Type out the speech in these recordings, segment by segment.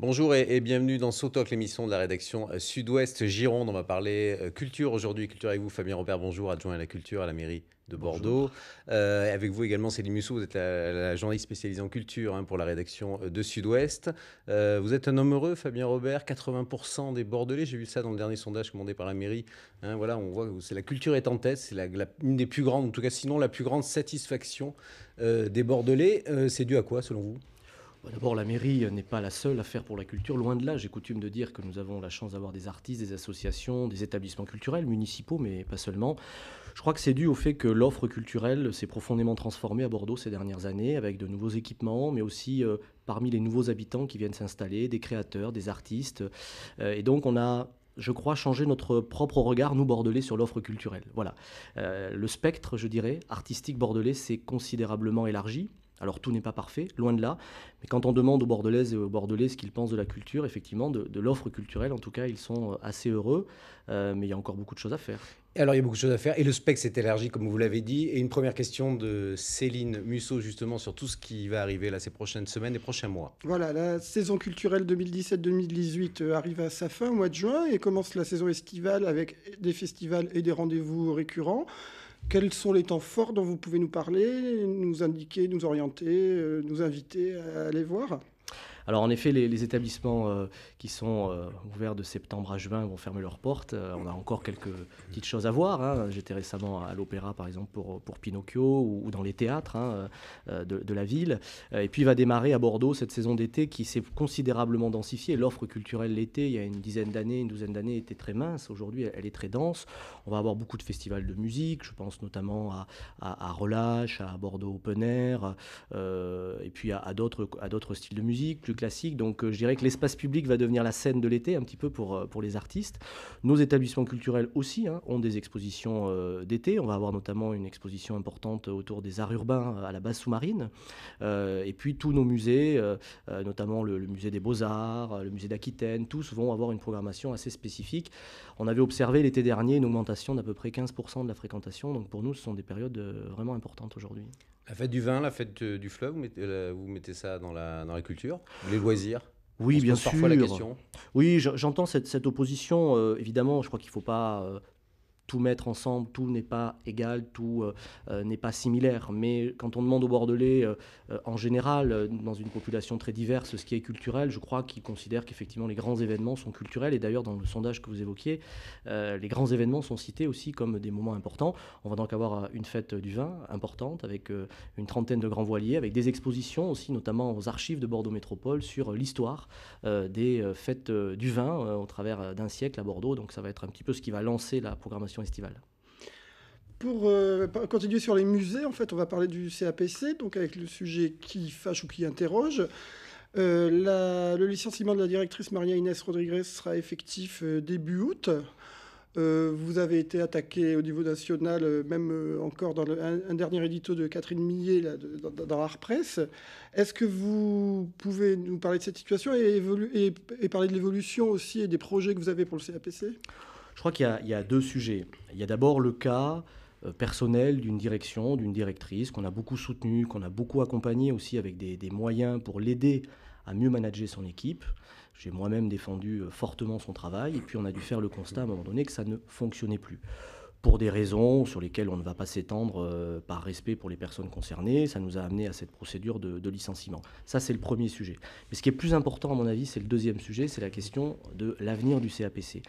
Bonjour et, bienvenue dans SOTOC, l'émission de la rédaction euh, Sud-Ouest Gironde. On va parler euh, culture aujourd'hui, culture avec vous, Fabien Robert, bonjour, adjoint à la culture à la mairie de Bordeaux. Euh, avec vous également, Céline Musso, vous êtes la, journaliste spécialisée en culture hein, pour la rédaction de Sud-Ouest. vous êtes un homme heureux, Fabien Robert, 80% des Bordelais, j'ai vu ça dans le dernier sondage commandé par la mairie. Hein, voilà, on voit que la culture est en tête, c'est l'une une des plus grandes, en tout cas sinon la plus grande satisfaction des Bordelais. c'est dû à quoi selon vous bah, d'abord, la mairie euh, n'est pas la seule à faire pour la culture. Loin de là, j'ai coutume de dire que nous avons la chance d'avoir des artistes, des associations, des établissements culturels, municipaux, mais pas seulement. Je crois que c'est dû au fait que l'offre culturelle s'est profondément transformée à Bordeaux ces dernières années, avec de nouveaux équipements, mais aussi euh, parmi les nouveaux habitants qui viennent s'installer, des créateurs, des artistes. Euh, et donc, on a je crois, changé notre propre regard, nous, bordelais, sur l'offre culturelle. Voilà. le spectre, je dirais, artistique bordelais s'est considérablement élargi. Alors tout n'est pas parfait, loin de là, mais quand on demande aux Bordelaises et aux Bordelais ce qu'ils pensent de la culture, effectivement, de, l'offre culturelle, en tout cas, ils sont euh, assez heureux, euh, mais il y a encore beaucoup de choses à faire. Alors il y a beaucoup de choses à faire, et le spectre s'est élargi, comme vous l'avez dit, et une première question de Céline Musso, justement, sur tout ce qui va arriver là, ces prochaines semaines et prochains mois. Voilà, la saison culturelle 2017-2018 euh, arrive à sa fin au mois de juin, et commence la saison estivale avec des festivals et des rendez-vous récurrents. Quels sont les temps forts dont vous pouvez nous parler, nous indiquer, nous orienter, euh, nous inviter à aller voir alors en effet, les, établissements euh, qui sont euh, ouverts de septembre à juin vont fermer leurs portes. Euh, on a encore quelques petites choses à voir. Hein. J'étais récemment à l'opéra, par exemple, pour, Pinocchio ou, dans les théâtres hein, de, la ville. Et puis il va démarrer à Bordeaux cette saison d'été qui s'est considérablement densifiée. L'offre culturelle l'été, il y a une dizaine d'années, une douzaine d'années, était très mince. Aujourd'hui, elle, est très dense. On va avoir beaucoup de festivals de musique. Je pense notamment à, à Relâche, à Bordeaux Open Air, et puis à, d'autres styles de musique classique. Donc euh, je dirais que l'espace public va devenir la scène de l'été un petit peu pour, euh, les artistes. Nos établissements culturels aussi hein, ont des expositions euh, d'été. On va avoir notamment une exposition importante autour des arts urbains à la base sous-marine. et puis tous nos musées, notamment le, musée des beaux-arts, le musée d'Aquitaine, tous vont avoir une programmation assez spécifique. On avait observé l'été dernier une augmentation d'à peu près 15% de la fréquentation. Donc pour nous, ce sont des périodes vraiment importantes aujourd'hui. La fête du vin, la fête du fleuve, vous mettez, euh, ça dans la, culture, les loisirs oui, bien sûr. La oui, j'entends cette, opposition. Euh, évidemment, je crois qu'il ne faut pas euh, tout mettre ensemble, tout n'est pas égal, tout euh, euh, n'est pas similaire. Mais quand on demande aux Bordelais, euh, en général, dans une population très diverse, ce qui est culturel, je crois qu'ils considèrent qu'effectivement les grands événements sont culturels. Et d'ailleurs, dans le sondage que vous évoquiez, les grands événements sont cités aussi comme des moments importants. On va donc avoir une fête du vin importante avec une trentaine de grands voiliers, avec des expositions aussi, notamment aux archives de Bordeaux Métropole sur l'histoire des fêtes du vin au travers d'un siècle à Bordeaux. Donc ça va être un petit peu ce qui va lancer la programmation euh, pour continuer sur les musées, en fait, on va parler du CAPC, donc avec le sujet qui fâche ou qui interroge. Euh, le licenciement de la directrice Maria Inès Rodriguez sera effectif euh, début août. vous avez été attaqué au niveau national, même encore dans un, dernier édito de Catherine Millet dans, dans presse Est-ce que vous pouvez nous parler de cette situation et, et, et parler de l'évolution aussi et des projets que vous avez pour le CAPC je crois qu'il y, a deux sujets. Il y a d'abord le cas euh, personnel d'une direction, d'une directrice qu'on a beaucoup soutenue, qu'on a beaucoup accompagnée aussi avec des moyens pour l'aider à mieux manager son équipe. J'ai moi-même défendu euh, fortement son travail et puis on a dû faire le constat à un moment donné que ça ne fonctionnait plus pour des raisons sur lesquelles on ne va pas s'étendre euh, par respect pour les personnes concernées. Ça nous a amené à cette procédure de, licenciement. Ça, c'est le premier sujet. Mais ce qui est plus important, à mon avis, c'est le deuxième sujet, c'est la question de l'avenir du CAPC.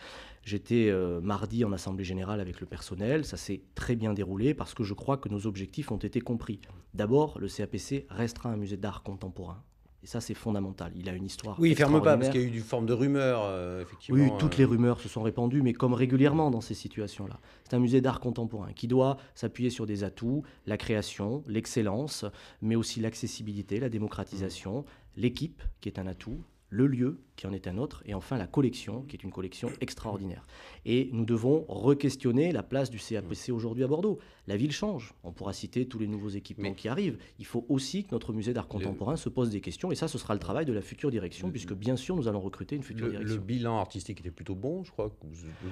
J'étais euh, mardi en Assemblée générale avec le personnel, ça s'est très bien déroulé parce que je crois que nos objectifs ont été compris. D'abord, le CAPC restera un musée d'art contemporain et ça, c'est fondamental. Il a une histoire. Oui, il ferme pas, parce qu'il y a eu une forme de rumeur, euh, effectivement. Oui, toutes les euh. rumeurs se sont répandues, mais comme régulièrement dans ces situations-là. C'est un musée d'art contemporain qui doit s'appuyer sur des atouts, la création, l'excellence, mais aussi l'accessibilité, la démocratisation, l'équipe, qui est un atout, le lieu qui en est un autre, et enfin la collection, qui est une collection extraordinaire. Et nous devons re-questionner la place du CAPC aujourd'hui à Bordeaux. La ville change, on pourra citer tous les nouveaux équipements qui arrivent. Il faut aussi que notre musée d'art contemporain se pose des questions, et ça, ce sera le travail de la future direction, puisque bien sûr, nous allons recruter une future direction. Le bilan artistique était plutôt bon, je crois.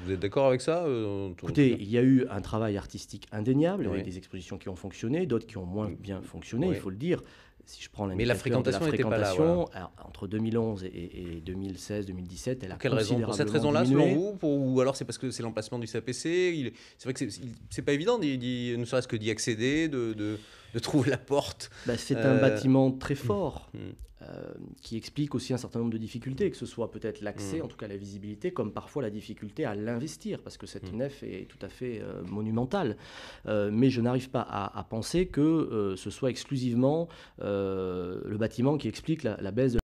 Vous, êtes d'accord avec ça euh, Écoutez, il y a eu un travail artistique indéniable, a avec des expositions qui ont fonctionné, d'autres qui ont moins bien mm. fonctionné, il faut le dire si je prends Mais la fréquentation, fréquentation, pas entre 2011 et, 2016-2017, elle a Quelle raison Pour cette raison-là, selon vous Ou alors c'est parce que c'est l'emplacement du CAPC C'est vrai que c'est pas évident, ne serait-ce que d'y accéder, de, trouver la porte. Bah, c'est un euh, bâtiment très hmm. fort. Hmm. Euh, qui explique aussi un certain nombre de difficultés, que ce soit peut-être l'accès, hmm. en tout cas la visibilité, comme parfois la difficulté à l'investir, parce que cette nef est tout à fait euh, monumentale. mais je n'arrive pas à, penser que ce soit exclusivement le bâtiment qui explique la, la baisse de